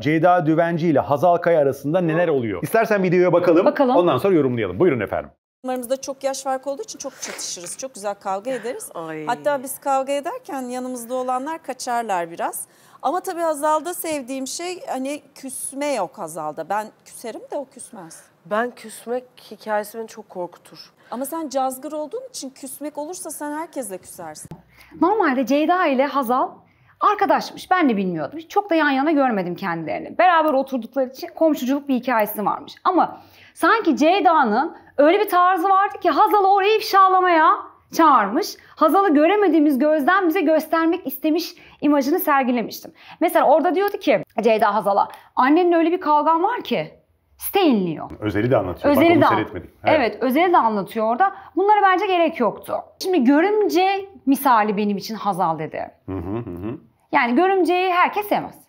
Ceyda Düvenci ile Hazal Kaya arasında neler oluyor? İstersen videoya bakalım. Bakalım. Ondan sonra yorumlayalım. Buyurun efendim. Aramızda çok yaş farkı olduğu için çok çatışırız. Çok güzel kavga ederiz. Ay. Hatta biz kavga ederken yanımızda olanlar kaçarlar biraz. Ama tabii Hazal'da sevdiğim şey hani küsme yok Hazal'da. Ben küserim de o küsmez. Ben küsmek hikayesi beni çok korkutur. Ama sen cazgır olduğun için küsmek olursa sen herkesle küsersin. Normalde Ceyda ile Hazal Arkadaşmış ben de bilmiyordum. Çok da yan yana görmedim kendilerini. Beraber oturdukları için komşuculuk bir hikayesi varmış. Ama sanki Ceyda'nın öyle bir tarzı vardı ki Hazal'ı orayı ifşalamaya çağırmış. Hazal'ı göremediğimiz gözden bize göstermek istemiş imajını sergilemiştim. Mesela orada diyordu ki Ceyda Hazal'a annenin öyle bir kavgan var ki site inliyor. Özeli de anlatıyor. Özeli Bak, de Evet. evet özeli de anlatıyor orada. Bunlara bence gerek yoktu. Şimdi görümce misali benim için Hazal dedi. Hı hı hı. Yani görümceyi herkes sevmez.